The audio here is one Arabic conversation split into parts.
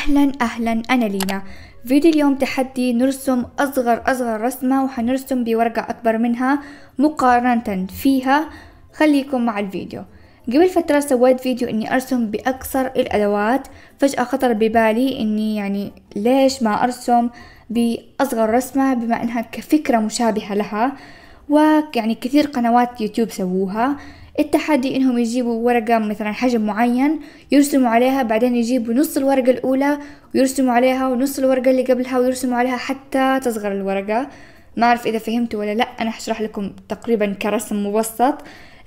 أهلا أهلا أنا لينا فيديو اليوم تحدي نرسم أصغر أصغر رسمة وحنرسم بورقة أكبر منها مقارنة فيها خليكم مع الفيديو قبل فترة سويت فيديو إني أرسم بأقصر الأدوات فجأة خطر ببالي إني يعني ليش ما أرسم بأصغر رسمة بما إنها كفكرة مشابهة لها ويعني كثير قنوات يوتيوب سووها التحدي انهم يجيبوا ورقة مثلا حجم معين يرسموا عليها بعدين يجيبوا نص الورقة الاولى ويرسموا عليها ونص الورقة اللي قبلها ويرسموا عليها حتى تصغر الورقة ما اعرف اذا فهمتوا ولا لا انا هشرح لكم تقريبا كرسم مبسط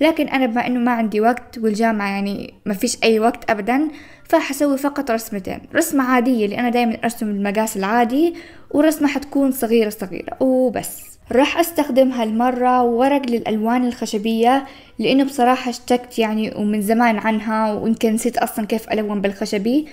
لكن انا بما انه ما عندي وقت والجامعة يعني ما فيش اي وقت ابدا فحسوي فقط رسمتين رسمة عادية اللي انا دايما ارسم المقاس العادي ورسمة حتكون صغيرة صغيرة وبس راح استخدم هالمرة ورق للألوان الخشبية لأنه بصراحة اشتقت يعني ومن زمان عنها ويمكن نسيت أصلا كيف ألون بالخشبي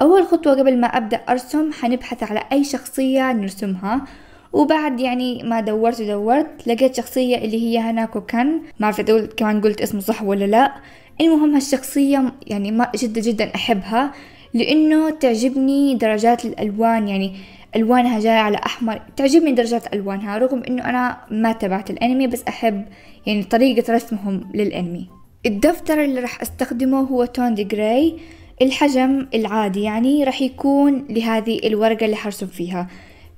أول خطوة قبل ما أبدأ أرسم حنبحث على أي شخصية نرسمها وبعد يعني ما دورت ودورت لقيت شخصية اللي هي هناكو كان ما أعرف أقول كمان قلت اسمه صح ولا لا المهم هالشخصية يعني ما جدا جدا أحبها لأنه تعجبني درجات الألوان يعني الوانها جاية على احمر تعجبني درجات الوانها رغم انه انا ما تابعت الانمي بس احب يعني طريقة رسمهم للانمي الدفتر اللي راح استخدمه هو تون دي جراي الحجم العادي يعني راح يكون لهذه الورقة اللي حرسم فيها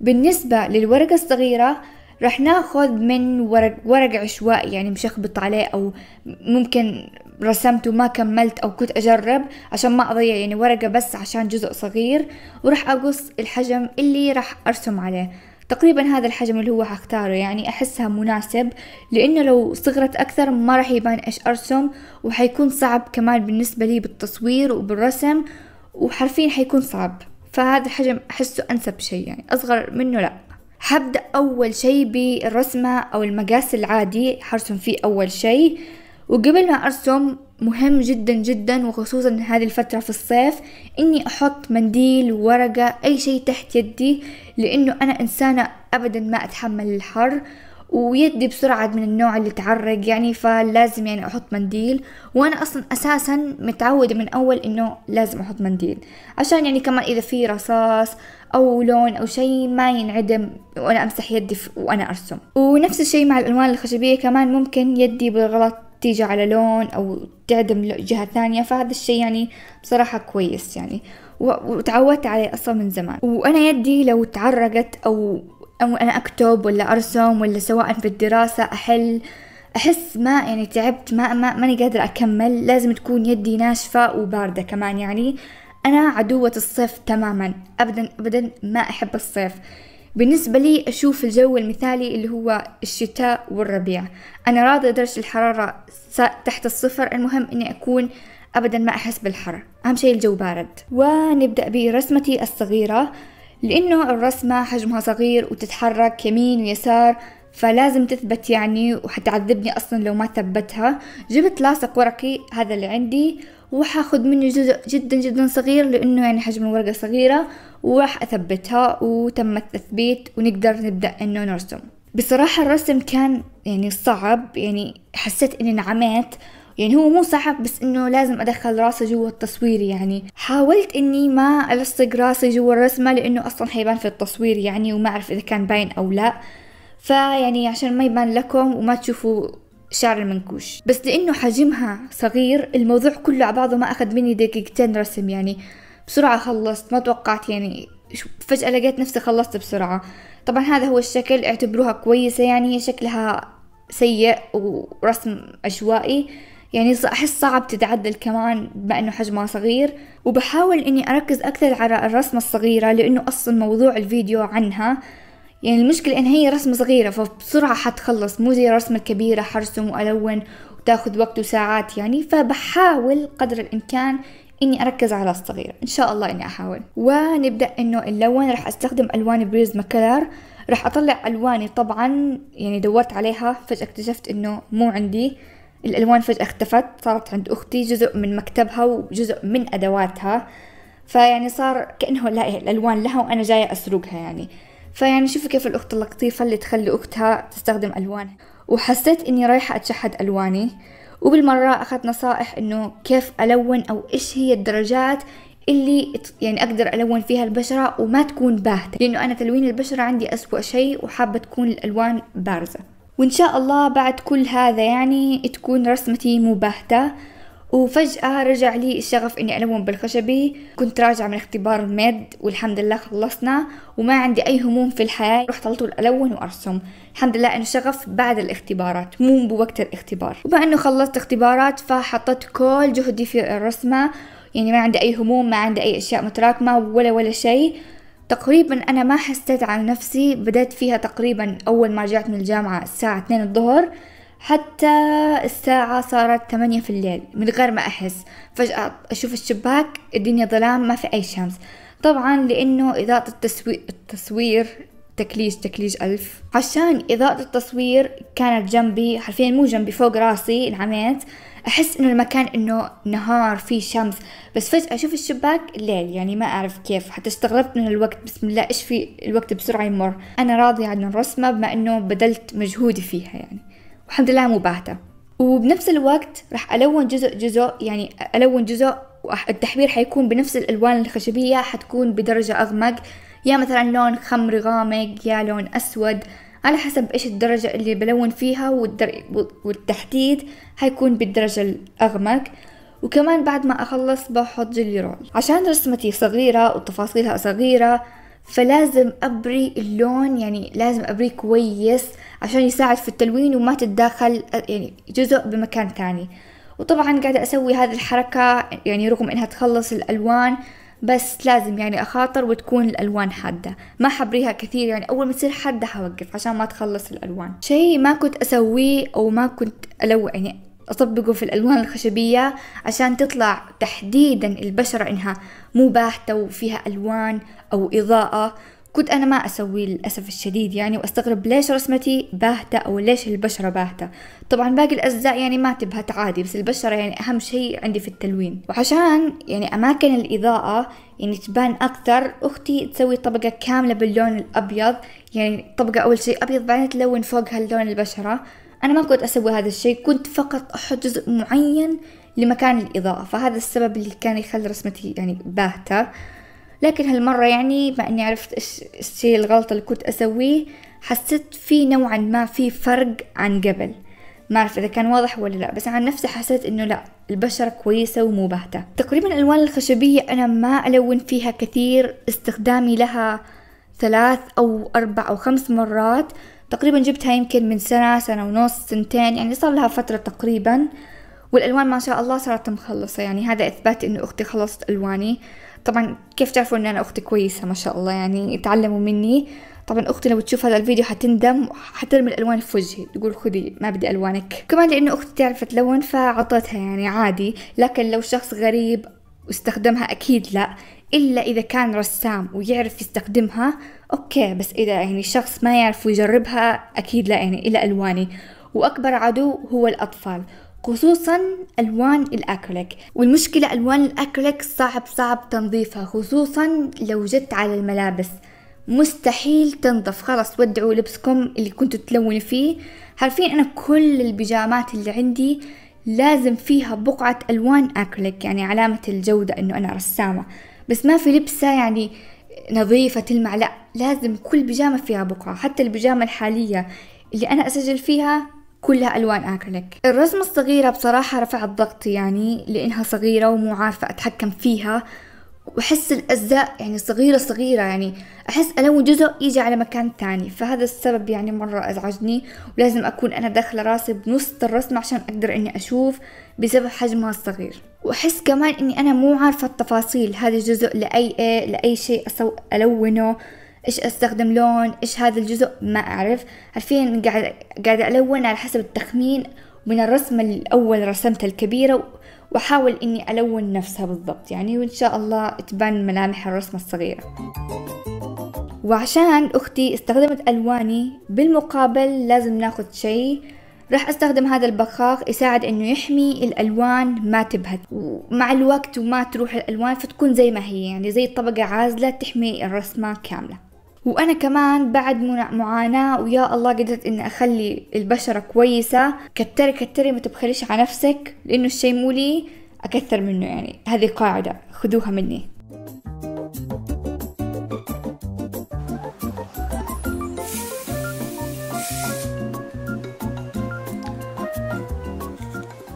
بالنسبة للورقة الصغيرة رح ناخذ من ورق ورق عشوائي يعني مشخبط عليه او ممكن رسمته ما كملت او كنت اجرب عشان ما اضيع يعني ورقة بس عشان جزء صغير وراح اقص الحجم اللي راح ارسم عليه تقريبا هذا الحجم اللي هو حختاره يعني احسها مناسب لانه لو صغرت اكثر ما راح يبان ايش ارسم وحيكون صعب كمان بالنسبة لي بالتصوير وبالرسم وحرفيا حيكون صعب فهذا الحجم احسه انسب شيء يعني اصغر منه لا هبدأ أول شي بالرسمة أو المقاس العادي حرسم فيه أول شي وقبل ما أرسم مهم جدا جدا وخصوصا هذه الفترة في الصيف إني أحط منديل ورقة أي شي تحت يدي لأنه أنا إنسانة أبدا ما أتحمل الحر ويدي بسرعة من النوع اللي تعرق يعني فلازم يعني أحط منديل وأنا أصلا أساسا متعودة من أول إنه لازم أحط منديل عشان يعني كمان إذا في رصاص أو لون أو شيء ما ينعدم وأنا أمسح يدي وأنا أرسم ونفس الشيء مع الألوان الخشبية كمان ممكن يدي بالغلط تيجي على لون أو تعدم جهة ثانية فهذا الشيء يعني بصراحة كويس يعني وتعودت عليه أصلا من زمان وأنا يدي لو تعرقت أو أو أنا أكتب ولا أرسم ولا سواء في الدراسة أحل أحس ما يعني تعبت ما ما ماني قادرة أكمل لازم تكون يدي ناشفة وباردة كمان يعني أنا عدوة الصيف تماما أبدا أبدا ما أحب الصيف بالنسبة لي أشوف الجو المثالي اللي هو الشتاء والربيع أنا راضية درجة الحرارة تحت الصفر المهم أني أكون أبدا ما أحس بالحر أهم شيء الجو بارد ونبدأ برسمتي الصغيرة لأنه الرسمة حجمها صغير وتتحرك يمين ويسار فلازم تثبت يعني وحتعذبني أصلا لو ما ثبتها جبت لاصق ورقي هذا اللي عندي وحاخذ منه جزء جدا جدا صغير لأنه يعني حجم الورقة صغيرة وراح أثبتها وتم التثبيت ونقدر نبدأ أنه نرسم بصراحة الرسم كان يعني صعب يعني حسيت إني انعميت يعني هو مو صعب بس انه لازم ادخل راسي جوا التصوير يعني حاولت اني ما الصق راسي جوا الرسمه لانه اصلا حيبان في التصوير يعني وما اعرف اذا كان باين او لا فيعني عشان ما يبان لكم وما تشوفوا شعر المنكوش بس لأنه حجمها صغير الموضوع كله على بعضه ما أخذ مني دقيقتين رسم يعني بسرعة خلصت ما توقعت يعني فجأة لقيت نفسي خلصت بسرعة طبعا هذا هو الشكل اعتبروها كويسة يعني شكلها سيء ورسم عشوائي يعني أحس صعب تتعدل كمان بما أنه حجمها صغير وبحاول أني أركز أكثر على الرسمة الصغيرة لأنه أصلا موضوع الفيديو عنها يعني المشكلة إن هي رسمة صغيرة فبسرعة حتخلص مو زي الرسمة الكبيرة حرسم وألون وتاخذ وقت وساعات يعني فبحاول قدر الإمكان إني أركز على الصغيرة إن شاء الله إني أحاول ونبدأ إنه نلون راح أستخدم ألوان بريز كلر راح أطلع ألواني طبعا يعني دورت عليها فجأة اكتشفت إنه مو عندي الألوان فجأة اختفت صارت عند أختي جزء من مكتبها وجزء من أدواتها فيعني صار كأنه لا الألوان لها وأنا جاية أسرقها يعني فيعني شوفوا كيف الأخت اللطيفة اللي تخلي أختها تستخدم ألوان وحسيت إني رايحة أتشحد ألواني وبالمرة أخذت نصائح إنه كيف ألون أو إيش هي الدرجات اللي يعني أقدر ألون فيها البشرة وما تكون باهتة لأنه أنا تلوين البشرة عندي أسوأ شيء وحابة تكون الألوان بارزة وإن شاء الله بعد كل هذا يعني تكون رسمتي مو باهتة وفجأة رجع لي الشغف إني ألون بالخشبي كنت راجعة من اختبار ميد والحمد لله خلصنا وما عندي أي هموم في الحياة رحت على طول ألون وأرسم الحمد لله إنه شغف بعد الاختبارات مو بوقت الاختبار وبما إنه خلصت اختبارات فحطيت كل جهدي في الرسمة يعني ما عندي أي هموم ما عندي أي أشياء متراكمة ولا ولا شيء تقريبا أنا ما حسيت على نفسي بدأت فيها تقريبا أول ما رجعت من الجامعة الساعة 2 الظهر حتى الساعة صارت ثمانية في الليل من غير ما أحس فجأة أشوف الشباك الدنيا ظلام ما في أي شمس طبعا لأنه إضاءة التسوي... التصوير تكليج تكليج ألف عشان إضاءة التصوير كانت جنبي حرفيا مو جنبي فوق راسي انعميت أحس إنه المكان إنه نهار في شمس بس فجأة أشوف الشباك الليل يعني ما أعرف كيف حتى استغربت من الوقت بسم الله إيش في الوقت بسرعة يمر أنا راضية عن الرسمة بما إنه بذلت مجهودي فيها يعني والحمد لله مباهتة وبنفس الوقت راح ألون جزء جزء يعني ألون جزء والتحبير حيكون بنفس الألوان الخشبية حتكون بدرجة أغمق يا مثلا لون خمري غامق يا لون أسود على حسب إيش الدرجة اللي بلون فيها والدر... والتحديد حيكون بالدرجة الأغمق وكمان بعد ما أخلص بحط جلي رول عشان رسمتي صغيرة وتفاصيلها صغيرة فلازم أبري اللون يعني لازم أبريه كويس عشان يساعد في التلوين وما تتداخل يعني جزء بمكان ثاني وطبعا قاعدة أسوي هذه الحركة يعني رغم إنها تخلص الألوان بس لازم يعني أخاطر وتكون الألوان حادة ما حبريها كثير يعني أول ما تصير حادة حوقف عشان ما تخلص الألوان شيء ما كنت أسويه أو ما كنت ألو يعني أطبقه في الألوان الخشبية عشان تطلع تحديدا البشرة إنها مو باهتة وفيها ألوان أو إضاءة كنت أنا ما أسوي للأسف الشديد يعني وأستغرب ليش رسمتي باهتة أو ليش البشرة باهتة طبعا باقي الأجزاء يعني ما تبهت عادي بس البشرة يعني أهم شيء عندي في التلوين وعشان يعني أماكن الإضاءة يعني تبان أكثر أختي تسوي طبقة كاملة باللون الأبيض يعني طبقة أول شيء أبيض بعدين تلون فوقها لون البشرة أنا ما كنت أسوي هذا الشيء كنت فقط أحط جزء معين لمكان الإضاءة فهذا السبب اللي كان يخلي رسمتي يعني باهتة لكن هالمرة يعني مع اني عرفت ايش الشي الغلط اللي كنت اسويه حسيت في نوعا ما في فرق عن قبل ما اعرف اذا كان واضح ولا لا بس عن نفسي حسيت انه لا البشرة كويسة ومو باهتة تقريبا الالوان الخشبية انا ما الون فيها كثير استخدامي لها ثلاث او اربع او خمس مرات تقريبا جبتها يمكن من سنة سنة ونص سنتين يعني صار لها فترة تقريبا والالوان ما شاء الله صارت مخلصة يعني هذا اثبات انه اختي خلصت الواني طبعا كيف تعرفوا ان انا اختي كويسة ما شاء الله يعني اتعلموا مني طبعا اختي لو تشوف هذا الفيديو حتندم حترمي الالوان في وجهي تقول خذي ما بدي الوانك كمان لانه اختي تعرف تلون فعطتها يعني عادي لكن لو شخص غريب واستخدمها اكيد لا الا اذا كان رسام ويعرف يستخدمها اوكي بس اذا يعني شخص ما يعرف ويجربها اكيد لا يعني الا الواني واكبر عدو هو الاطفال خصوصا ألوان الأكريليك والمشكلة ألوان الأكريليك صعب صعب تنظيفها خصوصا لو جت على الملابس مستحيل تنظف خلاص ودعوا لبسكم اللي كنتوا تلونوا فيه حرفيا أنا كل البيجامات اللي عندي لازم فيها بقعة ألوان أكريليك يعني علامة الجودة إنه أنا رسامة بس ما في لبسة يعني نظيفة تلمع لا لازم كل بيجامة فيها بقعة حتى البيجامة الحالية اللي أنا أسجل فيها كلها ألوان أكريليك الرسمة الصغيرة بصراحة رفعت ضغطي يعني لأنها صغيرة ومو عارفة أتحكم فيها وأحس الأجزاء يعني صغيرة صغيرة يعني أحس ألون جزء يجي على مكان تاني فهذا السبب يعني مرة أزعجني ولازم أكون أنا داخلة راسي بنص الرسمة عشان أقدر إني أشوف بسبب حجمها الصغير وأحس كمان إني أنا مو عارفة التفاصيل هذا الجزء لأي إيه لأي شيء أسو ألونه ايش استخدم لون ايش هذا الجزء ما اعرف عارفين قاعد قاعدة الون على حسب التخمين من الرسمة الاول رسمتها الكبيرة واحاول اني الون نفسها بالضبط يعني وان شاء الله تبان ملامح الرسمة الصغيرة وعشان اختي استخدمت الواني بالمقابل لازم ناخذ شيء راح استخدم هذا البخاخ يساعد انه يحمي الالوان ما تبهت ومع الوقت وما تروح الالوان فتكون زي ما هي يعني زي طبقة عازلة تحمي الرسمة كاملة وأنا كمان بعد معاناة ويا الله قدرت إني أخلي البشرة كويسة كتري كتري ما تبخليش على نفسك لأنه الشي مو لي أكثر منه يعني هذه قاعدة خذوها مني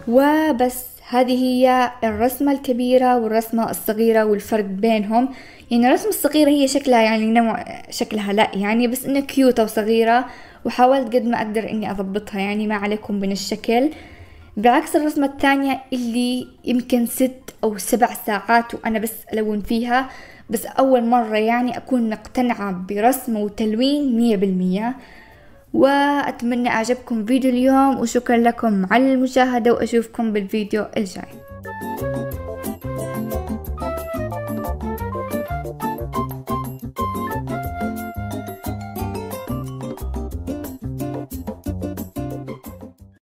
وبس هذه هي الرسمة الكبيرة والرسمة الصغيرة والفرق بينهم يعني الرسمة الصغيرة هي شكلها يعني نوع شكلها لا يعني بس انه كيوتة وصغيرة وحاولت قد ما اقدر اني اضبطها يعني ما عليكم من الشكل بعكس الرسمة الثانية اللي يمكن ست أو سبع ساعات وأنا بس ألون فيها بس أول مرة يعني أكون مقتنعة برسمة وتلوين مية بالمية وأتمنى أعجبكم فيديو اليوم وشكرا لكم على المشاهدة وأشوفكم بالفيديو الجاي